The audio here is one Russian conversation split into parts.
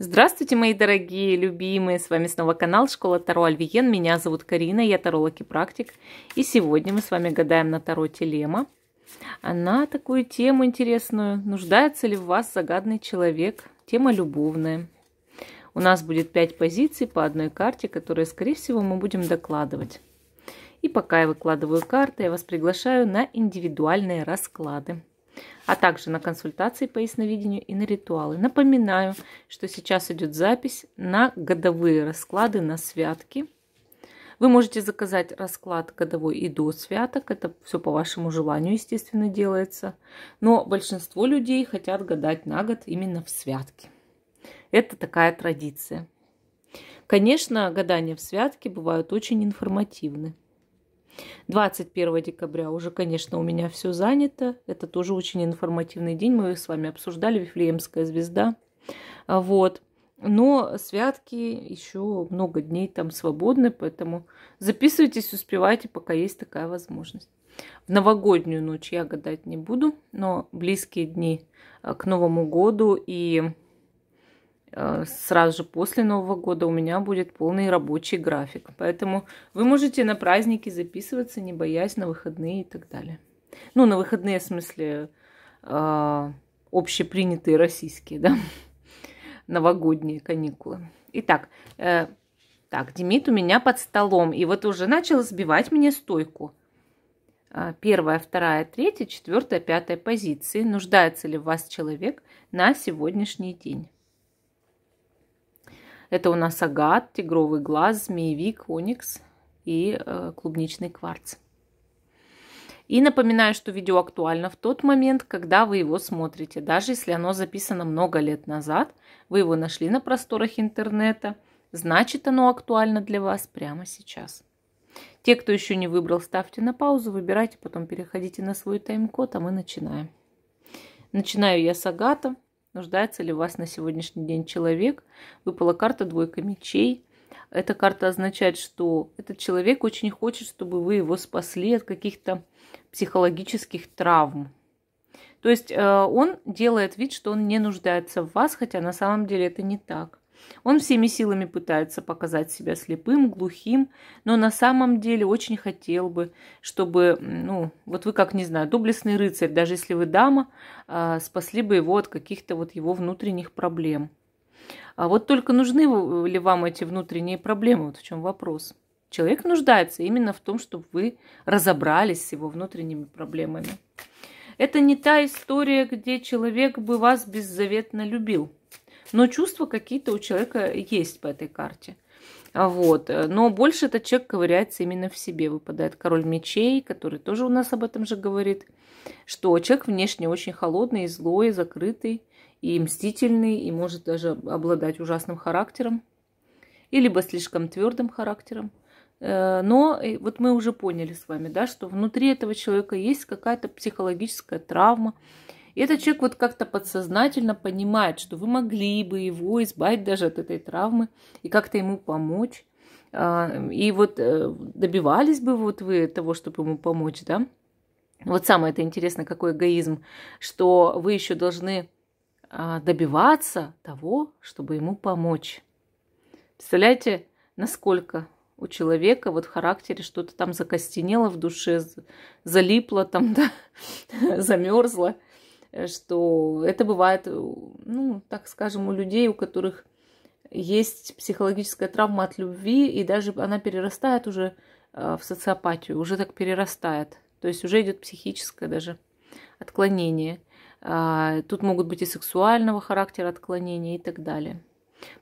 Здравствуйте, мои дорогие, любимые! С вами снова канал Школа Таро Альвиен. Меня зовут Карина, я таролог и практик. И сегодня мы с вами гадаем на Таро Телема. Она такую тему интересную. Нуждается ли в вас загадный человек? Тема любовная. У нас будет пять позиций по одной карте, которые, скорее всего, мы будем докладывать. И пока я выкладываю карты, я вас приглашаю на индивидуальные расклады а также на консультации по ясновидению и на ритуалы. Напоминаю, что сейчас идет запись на годовые расклады на святки. Вы можете заказать расклад годовой и до святок. Это все по вашему желанию, естественно, делается. Но большинство людей хотят гадать на год именно в святки. Это такая традиция. Конечно, гадания в святки бывают очень информативны. 21 декабря уже, конечно, у меня все занято. Это тоже очень информативный день. Мы с вами обсуждали Вифлеемская звезда. Вот. Но святки еще много дней там свободны, поэтому записывайтесь, успевайте, пока есть такая возможность. В новогоднюю ночь я гадать не буду, но близкие дни э, к Новому году и Э, сразу же после Нового года у меня будет полный рабочий график. Поэтому вы можете на праздники записываться, не боясь, на выходные и так далее. Ну, на выходные, в смысле, э, общепринятые российские, да, новогодние каникулы. Итак, э, так, Демид у меня под столом. И вот уже начал сбивать мне стойку. Э, первая, вторая, третья, четвертая, пятая позиции. Нуждается ли в вас человек на сегодняшний день? Это у нас агат, тигровый глаз, змеевик, оникс и э, клубничный кварц. И напоминаю, что видео актуально в тот момент, когда вы его смотрите. Даже если оно записано много лет назад, вы его нашли на просторах интернета, значит оно актуально для вас прямо сейчас. Те, кто еще не выбрал, ставьте на паузу, выбирайте, потом переходите на свой тайм-код, а мы начинаем. Начинаю я с агата нуждается ли у вас на сегодняшний день человек. Выпала карта двойка мечей. Эта карта означает, что этот человек очень хочет, чтобы вы его спасли от каких-то психологических травм. То есть э, он делает вид, что он не нуждается в вас, хотя на самом деле это не так. Он всеми силами пытается показать себя слепым, глухим, но на самом деле очень хотел бы, чтобы, ну, вот вы как, не знаю, доблестный рыцарь, даже если вы дама, а, спасли бы его от каких-то вот его внутренних проблем. А вот только нужны ли вам эти внутренние проблемы, вот в чем вопрос. Человек нуждается именно в том, чтобы вы разобрались с его внутренними проблемами. Это не та история, где человек бы вас беззаветно любил – но чувства какие-то у человека есть по этой карте. А вот. Э, но больше этот человек ковыряется именно в себе. Выпадает король мечей, который тоже у нас об этом же говорит, что человек внешне очень холодный, злой, закрытый и мстительный, и может даже обладать ужасным характером, и либо слишком твердым характером. Э, но э, вот мы уже поняли с вами, да, что внутри этого человека есть какая-то психологическая травма, и этот человек вот как-то подсознательно понимает, что вы могли бы его избавить даже от этой травмы и как-то ему помочь. А, и вот э, добивались бы вот вы того, чтобы ему помочь, да? Вот самое это интересно, какой эгоизм, что вы еще должны а, добиваться того, чтобы ему помочь. Представляете, насколько у человека вот в характере что-то там закостенело в душе, залипло там, да, замерзло. Э, что это бывает, э, ну, так скажем, у людей, у которых есть психологическая травма от любви, и даже она перерастает уже э, в социопатию, уже так перерастает. То есть уже идет психическое даже отклонение. А, тут могут быть и сексуального характера отклонения и так далее.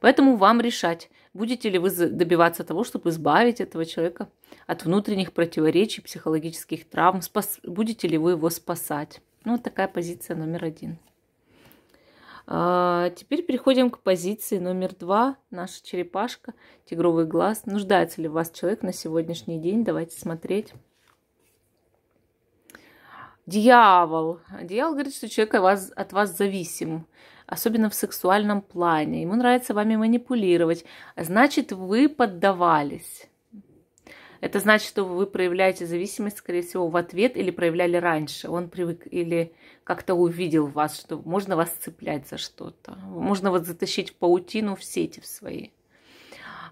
Поэтому вам решать, будете ли вы добиваться того, чтобы избавить этого человека от внутренних противоречий, психологических травм, спас... будете ли вы его спасать. Ну, вот такая позиция номер один. А, теперь переходим к позиции номер два. Наша черепашка, тигровый глаз. Нуждается ли в вас человек на сегодняшний день? Давайте смотреть. Дьявол. Дьявол говорит, что человек от вас, от вас зависим, особенно в сексуальном плане. Ему нравится вами манипулировать. Значит, вы поддавались это значит, что вы проявляете зависимость, скорее всего, в ответ или проявляли раньше. Он привык или как-то увидел вас, что можно вас цеплять за что-то. Можно вот затащить в паутину, в сети в свои.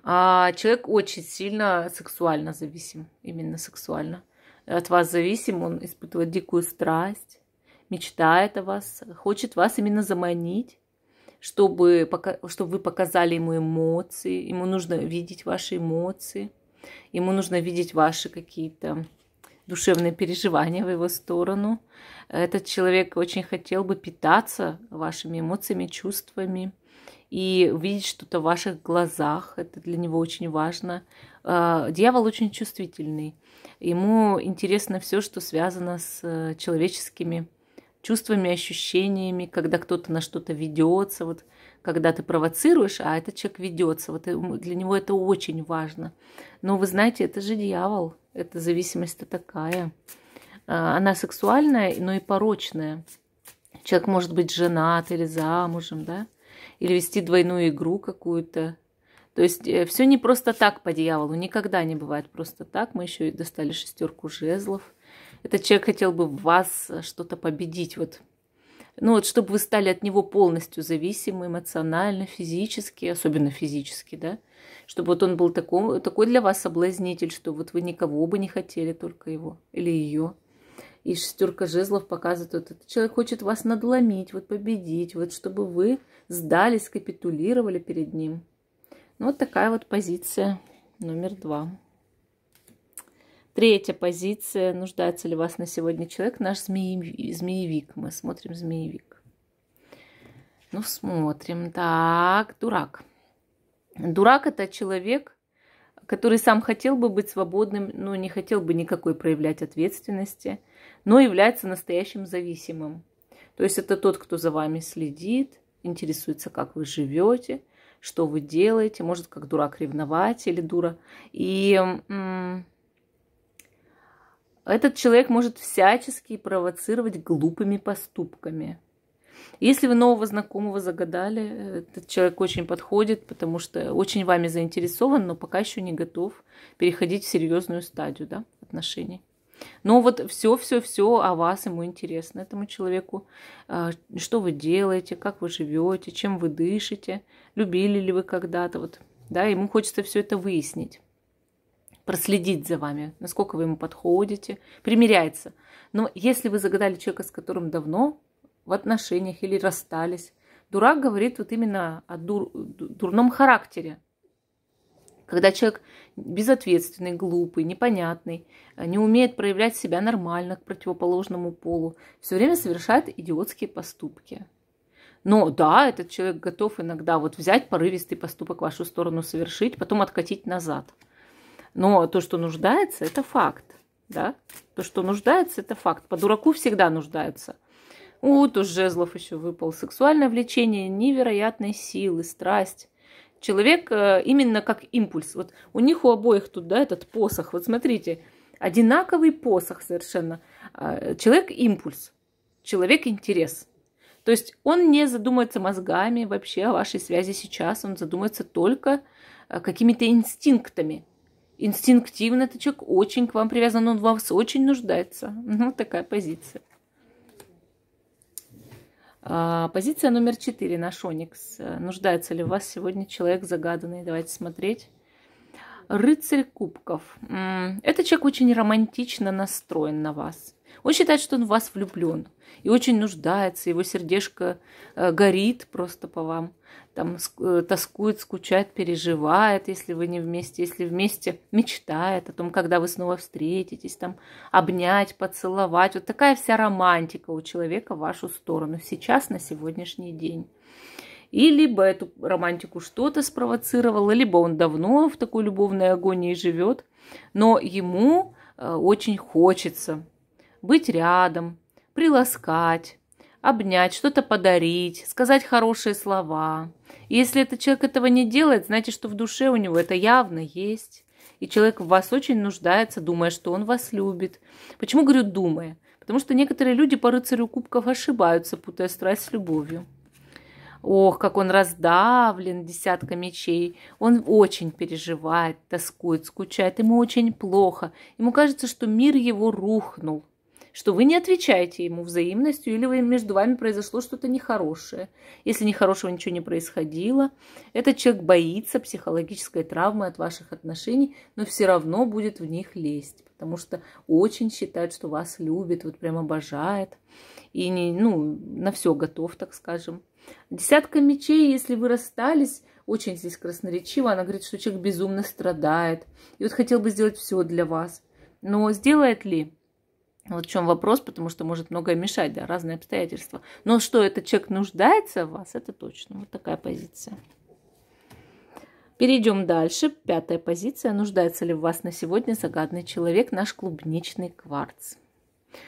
А человек очень сильно сексуально зависим, именно сексуально. От вас зависим, он испытывает дикую страсть, мечтает о вас, хочет вас именно заманить чтобы, чтобы вы показали ему эмоции. Ему нужно видеть ваши эмоции. Ему нужно видеть ваши какие-то душевные переживания в его сторону. Этот человек очень хотел бы питаться вашими эмоциями, чувствами и видеть что-то в ваших глазах. Это для него очень важно. А, дьявол очень чувствительный. Ему интересно все, что связано с э, человеческими чувствами, ощущениями, когда кто-то на что-то ведется. Вот когда ты провоцируешь, а этот человек ведется. Вот э, для него это очень важно. Но вы знаете, это же дьявол. Это зависимость-то такая. А, она сексуальная, но и порочная. Человек может быть женат или замужем, да? Или вести двойную игру какую-то. То есть э, все не просто так по дьяволу, никогда не бывает просто так. Мы еще и достали шестерку жезлов. Этот человек хотел бы в вас э, что-то победить. Вот ну вот, чтобы вы стали от него полностью зависимы эмоционально, физически, особенно физически, да, чтобы вот он был такой, такой для вас соблазнитель, что вот вы никого бы не хотели, только его или ее. И шестерка жезлов показывает, вот этот человек хочет вас надломить, вот победить, вот чтобы вы сдались, капитулировали перед ним. Ну, вот такая вот позиция номер два. Третья позиция. Нуждается ли вас на сегодня человек? Наш змеевик. Мы смотрим змеевик. Ну, смотрим. Так, дурак. Дурак – это человек, который сам хотел бы быть свободным, но не хотел бы никакой проявлять ответственности, но является настоящим зависимым. То есть это тот, кто за вами следит, интересуется, как вы живете, что вы делаете, может, как дурак ревновать или дура. И м- этот человек может всячески провоцировать глупыми поступками. Если вы нового знакомого загадали, этот человек очень подходит, потому что очень вами заинтересован, но пока еще не готов переходить в серьезную стадию да, отношений. Но вот все-все-все о вас ему интересно, этому человеку. А, что вы делаете, как вы живете, чем вы дышите, любили ли вы когда-то. Вот, да, ему хочется все это выяснить проследить за вами, насколько вы ему подходите, примеряется. Но если вы загадали человека, с которым давно в отношениях или расстались, дурак говорит вот именно о дур, дурном характере. Когда человек безответственный, глупый, непонятный, э, не умеет проявлять себя нормально к противоположному полу, все время совершает идиотские поступки. Но да, этот человек готов иногда вот взять порывистый поступок в вашу сторону совершить, потом откатить назад – но то, что нуждается, это факт. Да? То, что нуждается, это факт. По дураку всегда нуждаются. Вот уж жезлов еще выпал. Сексуальное влечение невероятной силы, страсть. Человек э, именно как импульс. Вот у них у обоих тут, да, этот посох. Вот смотрите, одинаковый посох совершенно. А, человек импульс, человек интерес. То есть он не задумается мозгами вообще о вашей связи сейчас, он задумается только э, какими-то инстинктами, Инстинктивно этот человек очень к вам привязан, он в вас очень нуждается. Ну, такая позиция. А, позиция номер четыре, наш Оникс. Нуждается ли в вас сегодня человек загаданный? Давайте смотреть. Рыцарь кубков. Это человек очень романтично настроен на вас. Он считает, что он в вас влюблен и очень нуждается, его сердечко э, горит просто по вам, там э, тоскует, скучает, переживает, если вы не вместе, если вместе мечтает о том, когда вы снова встретитесь, там обнять, поцеловать. Вот такая вся романтика у человека в вашу сторону сейчас, на сегодняшний день. И либо эту романтику что-то спровоцировало, либо он давно в такой любовной агонии живет, но ему э, очень хочется быть рядом, приласкать, обнять, что-то подарить, сказать хорошие слова. И если этот человек этого не делает, знаете, что в душе у него это явно есть. И человек в вас очень нуждается, думая, что он вас любит. Почему говорю «думая»? Потому что некоторые люди по рыцарю кубков ошибаются, путая страсть с любовью. Ох, как он раздавлен десятка мечей. Он очень переживает, тоскует, скучает. Ему очень плохо. Ему кажется, что мир его рухнул что вы не отвечаете ему взаимностью или вы, между вами произошло что-то нехорошее. Если нехорошего ничего не происходило, этот человек боится психологической травмы от ваших отношений, но все равно будет в них лезть, потому что очень считает, что вас любит, вот прям обожает и не, ну, на все готов, так скажем. Десятка мечей, если вы расстались, очень здесь красноречиво, она говорит, что человек безумно страдает и вот хотел бы сделать все для вас, но сделает ли? Вот в чем вопрос, потому что может многое мешать, да, разные обстоятельства. Но что этот человек нуждается в вас, это точно. Вот такая позиция. Перейдем дальше. Пятая позиция. Нуждается ли в вас на сегодня загадный человек, наш клубничный кварц?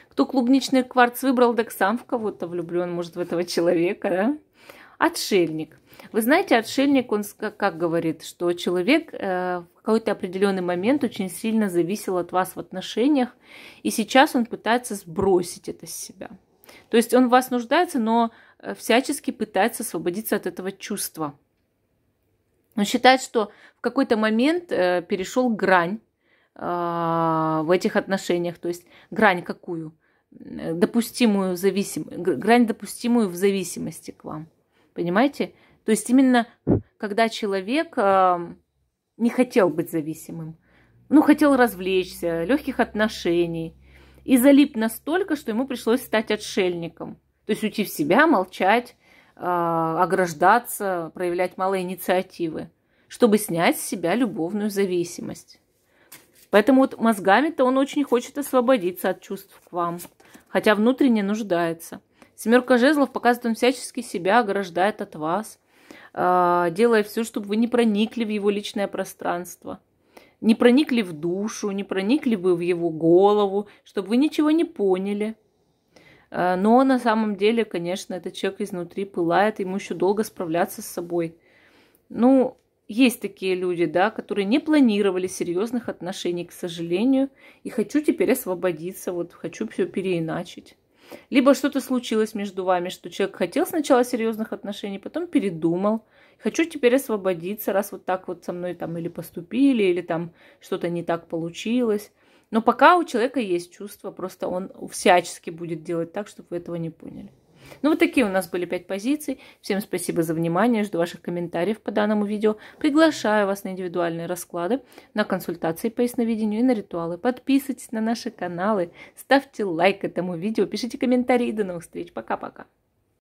Кто клубничный кварц выбрал, так сам в кого-то влюблен, может, в этого человека, да? Отшельник. Вы знаете, отшельник, он как говорит, что человек э, в какой-то определенный момент очень сильно зависел от вас в отношениях, и сейчас он пытается сбросить это с себя. То есть он в вас нуждается, но э, всячески пытается освободиться от этого чувства. Он считает, что в какой-то момент э, перешел грань в этих отношениях, то есть грань какую? Допустимую зависимость, грань допустимую в зависимости к вам. Понимаете? То есть именно когда человек не хотел быть зависимым, ну, хотел развлечься, легких отношений, и залип настолько, что ему пришлось стать отшельником. То есть уйти в себя, молчать, а, ограждаться, проявлять малые инициативы, чтобы снять с себя любовную зависимость. Поэтому вот мозгами-то он очень хочет освободиться от чувств к вам, хотя внутренне нуждается. Семерка жезлов показывает, он всячески себя ограждает от вас – Э, делая все, чтобы вы не проникли в его личное пространство, не проникли в душу, не проникли бы в его голову, чтобы вы ничего не поняли. Э, но на самом деле, конечно, этот человек изнутри пылает, ему еще долго справляться с собой. Ну, есть такие люди, да, которые не планировали серьезных отношений, к сожалению, и хочу теперь освободиться, вот хочу все переиначить. Либо что-то случилось между вами, что человек хотел сначала серьезных отношений, потом передумал. Хочу теперь освободиться, раз вот так вот со мной там или поступили, или там что-то не так получилось. Но пока у человека есть чувство, просто он всячески будет делать так, чтобы вы этого не поняли. Ну вот такие у нас были пять позиций. Всем спасибо за внимание, жду ваших комментариев по данному видео. Приглашаю вас на индивидуальные расклады, на консультации по ясновидению и на ритуалы. Подписывайтесь на наши каналы, ставьте лайк этому видео, пишите комментарии. До новых встреч, пока-пока.